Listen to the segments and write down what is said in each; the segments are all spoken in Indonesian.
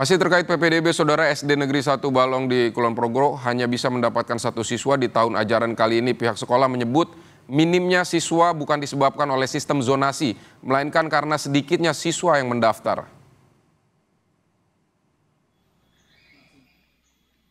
Masih terkait PPDB, Saudara SD Negeri 1 Balong di Kulon Progo hanya bisa mendapatkan satu siswa di tahun ajaran kali ini. Pihak sekolah menyebut minimnya siswa bukan disebabkan oleh sistem zonasi, melainkan karena sedikitnya siswa yang mendaftar.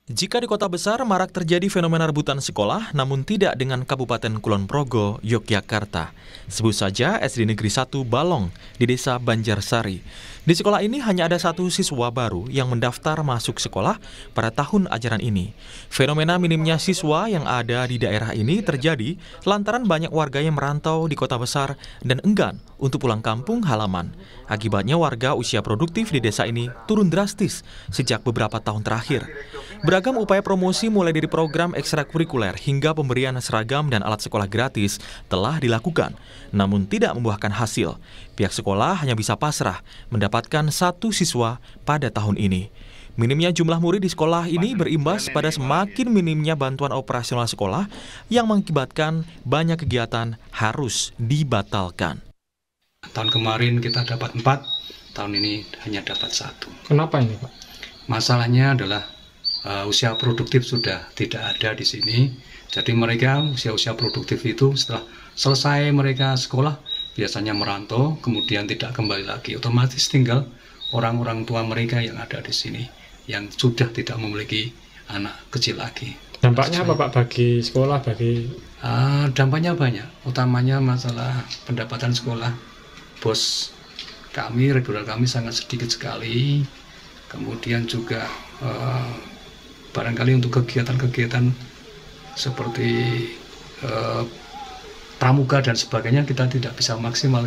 Jika di kota besar marak terjadi fenomena rebutan sekolah, namun tidak dengan Kabupaten Kulon Progo, Yogyakarta. Sebut saja SD Negeri 1 Balong di desa Banjarsari. Di sekolah ini hanya ada satu siswa baru yang mendaftar masuk sekolah pada tahun ajaran ini. Fenomena minimnya siswa yang ada di daerah ini terjadi lantaran banyak warga yang merantau di kota besar dan enggan untuk pulang kampung halaman. Akibatnya warga usia produktif di desa ini turun drastis sejak beberapa tahun terakhir. Beragam upaya promosi mulai dari program ekstrakurikuler hingga pemberian seragam dan alat sekolah gratis telah dilakukan, namun tidak membuahkan hasil. Pihak sekolah hanya bisa pasrah mendapatkan satu siswa pada tahun ini. Minimnya jumlah murid di sekolah ini berimbas pada semakin minimnya bantuan operasional sekolah yang mengakibatkan banyak kegiatan harus dibatalkan. Tahun kemarin kita dapat empat, tahun ini hanya dapat satu. Kenapa ini Pak? Masalahnya adalah uh, usia produktif sudah tidak ada di sini. Jadi mereka usia-usia produktif itu setelah selesai mereka sekolah biasanya merantau, kemudian tidak kembali lagi. Otomatis tinggal orang-orang tua mereka yang ada di sini yang sudah tidak memiliki anak kecil lagi. Dampaknya apa Pak bagi sekolah bagi? Uh, dampaknya banyak. Utamanya masalah pendapatan sekolah. Bos kami regular kami sangat sedikit sekali. Kemudian juga uh, barangkali untuk kegiatan-kegiatan seperti eh, pramuka dan sebagainya kita tidak bisa maksimal.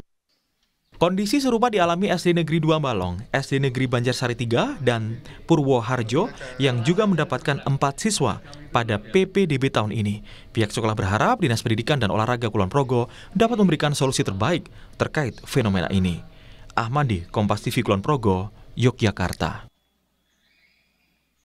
Kondisi serupa dialami SD Negeri 2 Balong, SD Negeri Banjarsari 3, dan Purwoharjo yang juga mendapatkan empat siswa pada PPDB tahun ini. Pihak sekolah berharap Dinas Pendidikan dan Olahraga Kulon Progo dapat memberikan solusi terbaik terkait fenomena ini. Ahmadi, Kompas TV Kulon Progo, Yogyakarta.